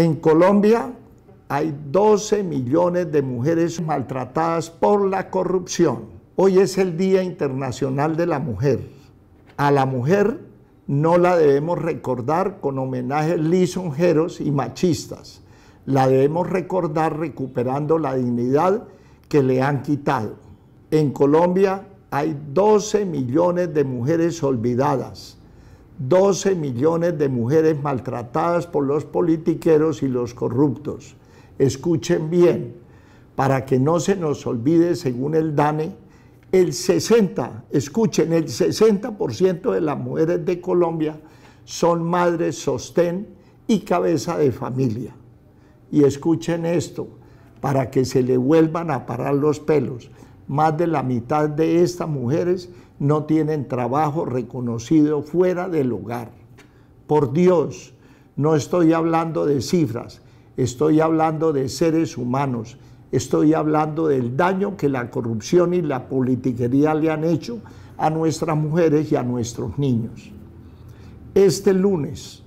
En Colombia hay 12 millones de mujeres maltratadas por la corrupción. Hoy es el Día Internacional de la Mujer. A la mujer no la debemos recordar con homenajes lisonjeros y machistas. La debemos recordar recuperando la dignidad que le han quitado. En Colombia hay 12 millones de mujeres olvidadas 12 millones de mujeres maltratadas por los politiqueros y los corruptos. Escuchen bien, para que no se nos olvide, según el DANE, el 60, escuchen, el 60% de las mujeres de Colombia son madres sostén y cabeza de familia. Y escuchen esto, para que se le vuelvan a parar los pelos más de la mitad de estas mujeres no tienen trabajo reconocido fuera del hogar. Por Dios, no estoy hablando de cifras, estoy hablando de seres humanos, estoy hablando del daño que la corrupción y la politiquería le han hecho a nuestras mujeres y a nuestros niños. Este lunes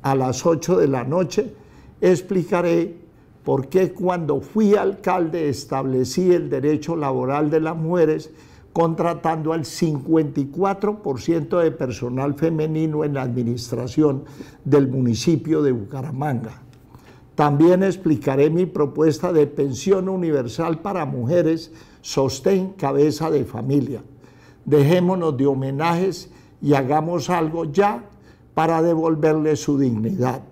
a las 8 de la noche explicaré porque cuando fui alcalde establecí el derecho laboral de las mujeres contratando al 54% de personal femenino en la administración del municipio de Bucaramanga. También explicaré mi propuesta de pensión universal para mujeres, sostén cabeza de familia. Dejémonos de homenajes y hagamos algo ya para devolverle su dignidad.